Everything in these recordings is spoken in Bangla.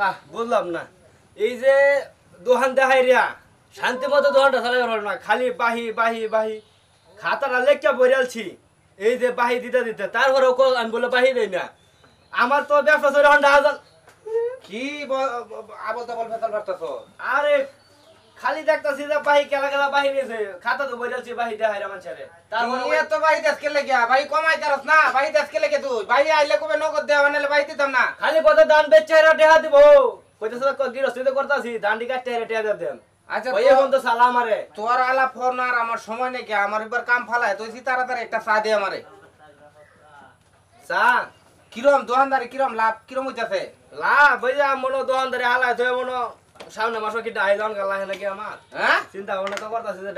না বুঝলাম না এই যে দোকান দেখাই রিয়া শান্তি মতো দোকানটা চালাই পারবো না খালি বাহি বাহি বাহি খাতাটা লেখা বইরালছি এই যে বাহি দিতে দিতে তারপরে ওকে আমি বলে বাহি দেই না আমার তো ব্যবসা চলে হন্ডা কি আবল তাবল ভেতাল ভেতাল আরে খালি দেখতাছি যে কেলা কেলা নিয়েছে খাতা তো দেখাই রে মানুষের তো দেশকে লেগে কমাই তারস না দেশকে লেগে তুই আইলে কবে নগদ দেওয়া নালে দিতাম না খালি কত দান বেচছে রে দেহা দিব গিরস্তি তো করতাছি দেন আচ্ছা ওই এখন তো সালা আমারে তোর আলা ফোন আর আমার সময় নেই কে আমার এবার কাম ফালায় তুই তাড়াতাড়ি একটা চা দে আমারে চা কিরম দোকানদারি কিরম লাভ কিরম হইতাছে লাভ ওই যে মনো দোকানদারি আলায় তো মনো সামনে মাসে কি ডাই দান হে নাকি আমার হ্যাঁ চিন্তা ভাবনা তো করতেছি যে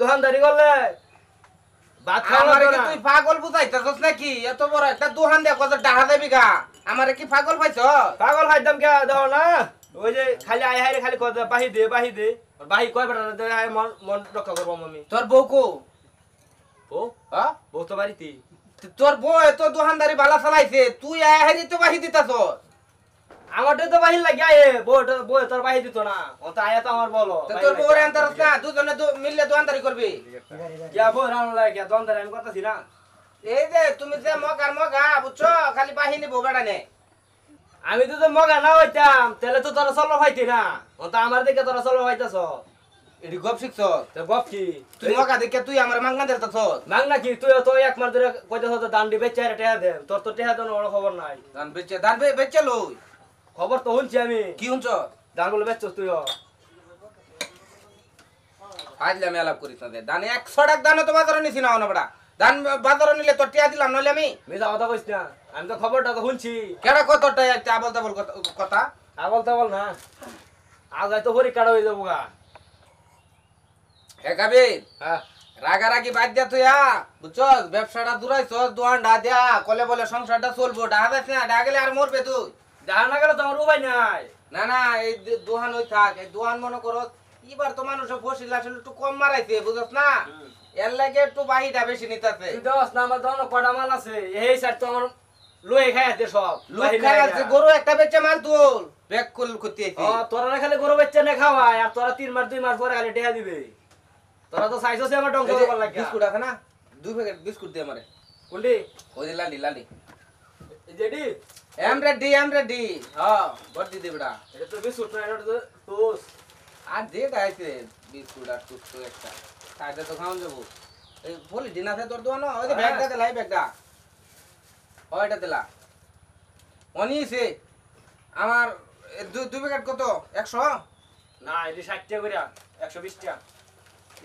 দোকানদারি করলে তুই পাগল পাগল পাগল ওই যে খালি খালি বাহি দে বাহি দে বাহি কয় তোর বউ কো হ্যাঁ? তো বাড়িতে তোর বউ এত দোহানদারি বালা চালাইছে তুই আয় হাইরে তো বাহি দিতাছস আমারটা তো বাহির লাগি আয়ে বউটা বউ তোর বাহির দিত না ও তো আয়া তো আমার বলো তোর না দুজনে মিললে করবি বউ রান লাগে আমি না এই যে তুমি যে মগার মগা বুঝছো খালি নে আমি তো মগা না হইতাম তাহলে তো তোরা চলো ভাইতি না ও তো আমার দেখে তোরা চলো পাইতাছ এটি গপ শিখছ তো গপ কি তুই মগা দেখে তুই আমার মাংনা দেতা তো মাংনা কি তুই তো এক মাস ধরে কইতে দান দিবে চারে টেহা দে তোর তো টেহা দেন ওর খবর নাই দান বেচে দান বেচে লই খবর তো শুনছি আমি কি হুনছ দান বেচছ তুই আজলে আমি আলাপ করিস না দান একশো টাকা দানও তো বাজারে নিছি না বড়া দান বাজারে নিলে তো টিয়া দিলাম নইলে আমি মেজা কথা কইস না আমি তো খবরটা তো হুনছি কেডা কত টাই একটা আবল তাবল কথা আবল তাবল না আজ হয়তো হরি কাটা হয়ে যাবো গা হ্যাঁ কাবির রাগি বাদ দিয়া তুইয়া হ্যাঁ। বুঝছস ব্যবসাটা দূরাইছস দোয়ান ডা দিয়া কলে বলে সংসারটা চলবো ডা না ডা গেলে আর মরবে তুই ধারণা গেল তোমার উপায় নাই না না এই দোহান ওই থাক এই দোহান মনে করো এবার তো ফসিল আসলে একটু কম মারাইছে বুঝছ না এর লাগে একটু বাহিটা বেশি না আমার কটা মাল আছে এই স্যার তো আমার সব গরু একটা বেচে মাল তোল ব্যাক তোরা না গরু বেচে না খাওয়ায় আর তোরা তিন মাস দুই মাস পরে খালি ডেয়া দিবে তোরা তো সাইজ আছে আমার ডঙ্কা লাগে বিস্কুট আছে না দুই প্যাকেট বিস্কুট দিয়ে মারে কোনটি ওই লালি লালি যেটি এম রেডি এম রেডি হ্যাঁ ভোট দিয়ে দিবড়া এটা তো বিস্কুট না এটা তো টোস আর দে গাইতে বিস্কুট আর টোস একটা সাইডে তো খাওয়া যাবো এই বলি ডিনাতে তোর দোয়া না ওই হ্যাঁ। ব্যাগটা দে লাই ব্যাগটা ওইটা দিলা অনি সে আমার দুই প্যাকেট কত একশো না এটা ষাট টাকা করে একশো বিশ টাকা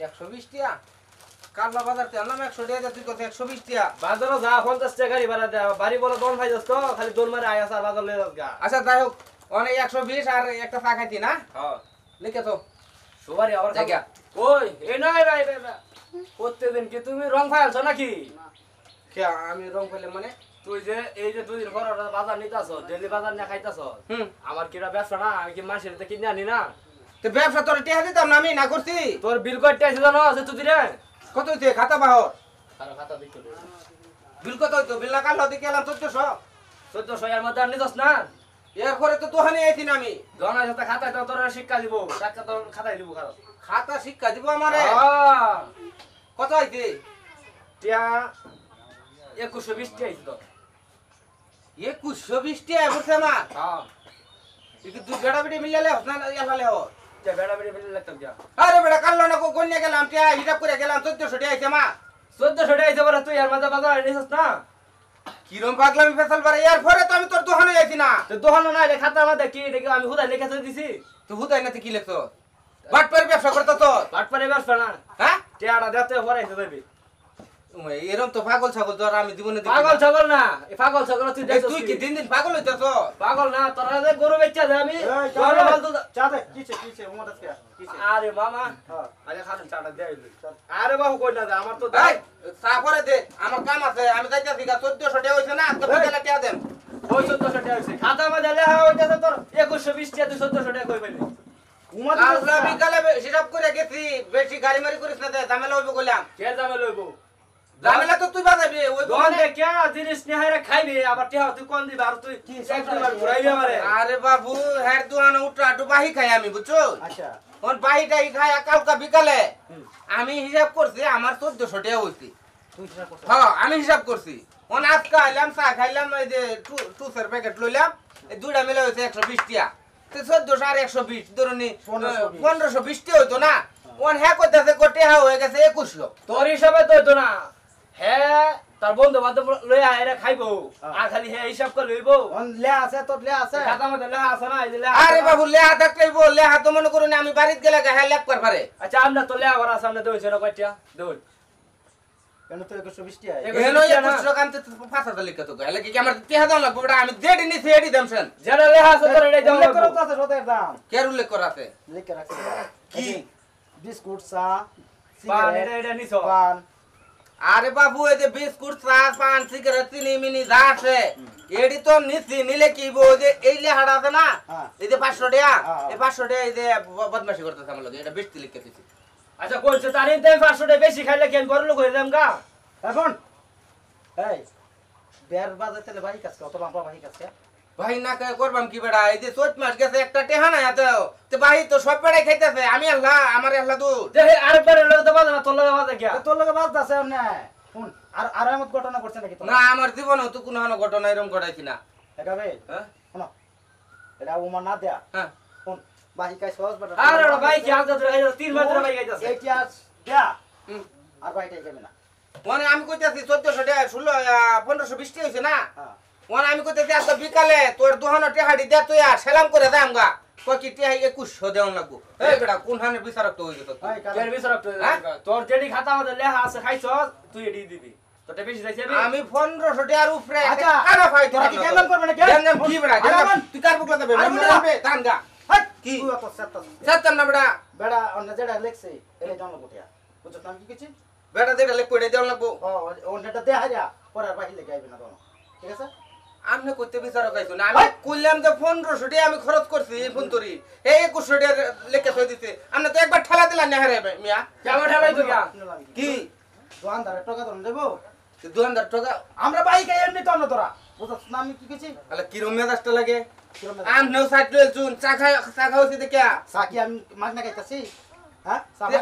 একশো বিশ টাকা কারলা বাজার তেল নাম একশো টাকা তুই কত একশো টাকা বাজারও যা পঞ্চাশ টাকা গাড়ি ভাড়া বাড়ি বলো দন ভাই যাস খালি দোল মারে আয় আসা বাজার লয়ে যাস গা আচ্ছা তাই হোক অনেক আর একটা না হ্যাঁ লিখে তো আবার এ ভাই ভাই প্রত্যেকদিন কি তুমি রং ফাইলছো নাকি কে আমি রং ফাইলে মানে তুই যে এই যে দুদিন পর বাজার নিতাছ ডেলি বাজার না খাইতাছ আমার কিরা ব্যবসা না আমি কি মানুষের কিনে আনি না তো ব্যবসা তোর টেহা দিতাম না আমি না করছি তোর বিল করতে আসি জানো আছে তুই রে কত হইছে খাতা বাহর বিল কত হইতো বিল না কাল দিকে এলাম চোদ্দশো চোদ্দশো এর মধ্যে আর নিদস না এরপরে তো তোহানি আইছি না আমি জনের সাথে খাতায় তো তোর শিক্ষা দিব টাকা তোর খাতায় দিব খারাপ খাতা শিক্ষা দিব আমারে কত আইছে টিয়া একুশশো বিশটি আইছে তো একুশশো বিশটি আইছে আমার দুই বেড়া বেড়ি মিলালে হস না ইয়ালালে হস আরে বেটা কাল না কোন গেলাম টিয়া হিসাব করে গেলাম চোদ্দশো টিয়া আইছে মা চোদ্দশো টিয়া আইছে বলে তুই আর মাজা বাজার এনেছিস না কিরম পাগলামি ফেসাল পারে এর পরে তো আমি তোর দোহানে যাইছি না তো দোহানো না খাতা আমাদের কি দেখে আমি হুদাই লেখা দিছি তো হুদাই না কি লেখছো বাটপারে ব্যবসা করতো তো বাটপারে ব্যবসা না হ্যাঁ টিয়াটা দেখতে পরে যাবি এরম তো পাগল ছাগল তো আমি দিব না পাগল ছাগল না এ পাগল ছাগল তুই দেখ তুই কি দিন দিন পাগল তো পাগল না তোর যে গরু বেচ্চা দে আমি তোরা বল তো চাতে কিছে কিছে মোটা কে কিছে আরে মামা হ্যাঁ। আরে খান চাটা দে আরে বাহু কই না দে আমার তো দে চা পরে দে আমার কাম আছে আমি যাইতা দিগা 1400 টাকা হইছে না আজকে বিকেলে টাকা দেন ওই 1400 টাকা হইছে খাতা মা মাঝে লেখা হইতাছে তোর 2120 টাকা 1400 টাকা কই বলি পাইলি কাল বিকালে হিসাব করে গেছি বেশি গাড়ি মারি করিস না দে ঝামেলা হইব কইলাম কে ঝামেলা হইব ঝামেলা তো তুই বাজাবি ওই দোকান আবার তুই কোন তুই কি ঘুরাইবি আমারে আরে বাবু হের দোকান খাই আমি বুঝছো আচ্ছা কোন খাই কালকা বিকালে আমি হিসাব করছি আমার 1400 টাকা হইছে হ্যাঁ আমি হিসাব করছি কোন আজকে আইলাম চা খাইলাম ওই যে টুসের প্যাকেট লইলাম এই দুইটা মিলে হইছে 120 টাকা তো 1400 আর 120 ধরুন 1520 টাকা হইতো না ওন হ্যাঁ করতেছে কোটে হা হয়ে গেছে 2100 তোর হিসাবে তো না হ্যাঁ তার বন্ধু বান্ধব লই আইরা খাইবো আর খালি হে হিসাব করে লইবো লে আছে তো লে আছে খাতা মতে লে আছে না এই লে আরে বাবু লে হাত কইবো লে হাত মনে করুন আমি বাড়িতে গেলে গাহে হ্যাঁ লেপ কর পারে আচ্ছা আমরা তো লে আবার আছে আমরা দইছে না কয়টা দই কেন তো 120 টি আই কেন 120 টাকা আমি তো 5000 লিখে তো গেলে কি আমার 3000 লাগবে আমি দেড় নি সেড়ি দামছেন যেটা লে আছে তো রে দাম লেখ করতে আছে সদের দাম কে রুলে করাতে লিখে রাখছি কি বিস্কুট চা পান এটা এটা নিছো পান আরে বাবু এই যে বিস্কুট চা পান সিগারেট চিনি মিনি যা আছে এডি তো নিছি নিলে কি বউ যে এই লে হাড়াতে না হ্যাঁ। এই যে পাঁচশো টাকা হ্যাঁ, হ্যাঁ। এই পাঁচশো টাকা এই যে বদমাশি করতে আমার লোক এটা বেশি লিখে দিছি আচ্ছা কোন সে তারিন দেন পাঁচশো টাকা বেশি খাইলে কেন বড় লোক হয়ে যাম এখন এই বের বাজে তাহলে বাড়ি কাছে অথবা লম্বা বাড়ি কাছে ভাই না করবাম কি বেড়া এই যে চৈত মাস গেছে একটা টেহা না এত তো ভাই তো সব বেড়াই খাইতেছে আমি আল্লাহ আমার আল্লাহ দুধ আরেকবারের না তোর তোর বাজ আছে শুন আর আর এমন ঘটনা করছে নাকি না আমার জীবনে তো কোনো ঘটনা ঘটাইছি না এটা ভাই হ্যাঁ এটা উমা না দেয়া হ্যাঁ শুন ভাই কাজ সহজ বেটা ভাই কি তিন মাস ধরে ভাই এই কি আজ দেয়া আর ভাইটাই যাবে না মানে আমি কইতাছি চোদ্দশো টাকা পনেরোশো 1520 হয়েছে না হ্যাঁ ওন আমি কইতেছি আজকে আচ্ছা বিকালে তোর দোহানো টেহাটি দে তুই আর সেলাম করে দাম গা কই কি টেহাই একুশশো দেওয়ান লাগবো এই হ্যাঁ। বেটা কোন হানে বিচারক তো হইছে তোর বিচারক তো তোর হ্যাঁ? যেটি খাতা আমাদের লেখা আছে খাইছ তুই এটি দিবি আমি পনেরোশো টাকার উপরে কেমন আচ্ছা, করবে না কি বেড়া তুই কার বুকলা দেবে দান গা কি সেতাম না বেড়া বেড়া অন্য যেটা লেখছে এলে জন্ম কোটিয়া বুঝছো আমি কি কিছু বেড়া যেটা লেখ করে লাগবো অন্যটা দেয়া হাজা পরে বাহির লেগে আইবে না তোমার ঠিক আছে আপনি করতে বিচার পাইছো না আমি করলাম যে পনেরোশো টাকা আমি খরচ করছি ফোন তরি এই একুশশো টাকা লেখা থই দিতে আপনি তো একবার ঠেলা দিলাম না হ্যাঁ মিয়া কেমন ঠেলাই তো কি দোকানদারের টাকা ধরুন দেবো দোকানদার টাকা আমরা বাইক এমনি তো না তোরা বুঝছ না আমি কি কইছি আলে কিরম মেজাজটা লাগে কিরম মেজাজ সাইড লইছুন চা খাই চা খাওছি দেখে চা কি আমি মাগনা খাইতাছি হ্যাঁ? হ্যাঁ।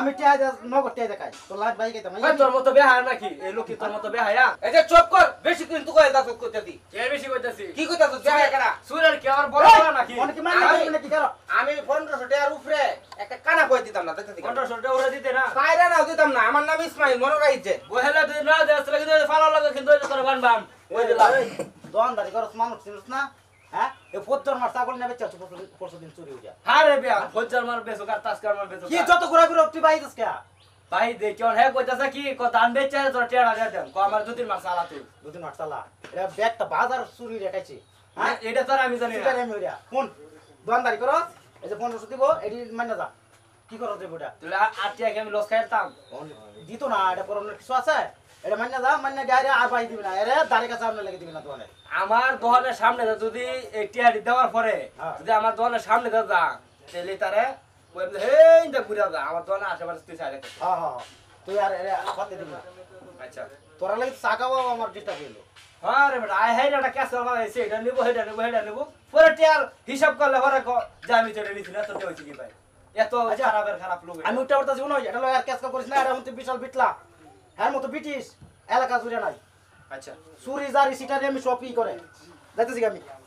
আমি টিয়া নগদ টিয়া দেখাই তোর লাজ ভাই গেতাম তোর মতো বেহায় নাকি এই লোক তোর মতো বেহায়া হ্যাঁ। এই যে চুপ কর বেশি কিন্তু কই দাস কইতাছি কে বেশি কইতাছি কি কইতাছ বেহায়া কেনা সুরের কি আমার বড় বড় নাকি অনেক মান নাকি কেন আমি 1500 টাকার উপরে একটা কানা কই দিতাম না দেখতে 1500 টাকা ওরে দিতে না পায়রা না দিতাম না আমার নাম ইসমাইল মনে রাখিছে বহেলা লাগে কিন্তু না হ্যাঁ ফজ্জর মার ছাগল নেবে চাচু পরশু দিন চুরি হয়ে যায় হ্যাঁ আরে বেয়া ফজ্জর মার বেসো কার তাসকার মার বেসো কি যত ঘুরা ঘুরা তুই বাইদ আজকে ভাই দে কেন হ্যাঁ কইতাছে কি কো ধান বেচে তোর টেড়া রে দেন কো আমার দুদিন মার সালা তুই দুদিন মার সালা এটা ব্যাগটা বাজার চুরি রেখাইছে হ্যাঁ এটা তোর আমি জানি এটা আমি ওরা কোন দোকানদারি করস এই যে 1500 দিব এডি মাইনা যা কি করছ লস খাইতাম দিত না এটা পরনে কিছু আছে এটা মান্য আর পাই দিবি না লেগে দিবি না আমার দোকানের সামনে যদি দেওয়ার পরে হ্যাঁ। যদি আমার দোকানের সামনে যা তাহলে ঘুরে যা আমার দোকানে আশেপাশে তুই হ্যাঁ, হ্যাঁ, আচ্ছা তোরা লাগি আমার এটা পরে হিসাব করলে আমি চলে কি ভাই আচ্ছা, খারাপ লোক আমি এটা না বিশাল বিটলা এর মতো ব্রিটিশ এলাকা জুড়ে নাই আচ্ছা সুরিজারি সিটারে আমি শপিং করে যাইতেছি আমি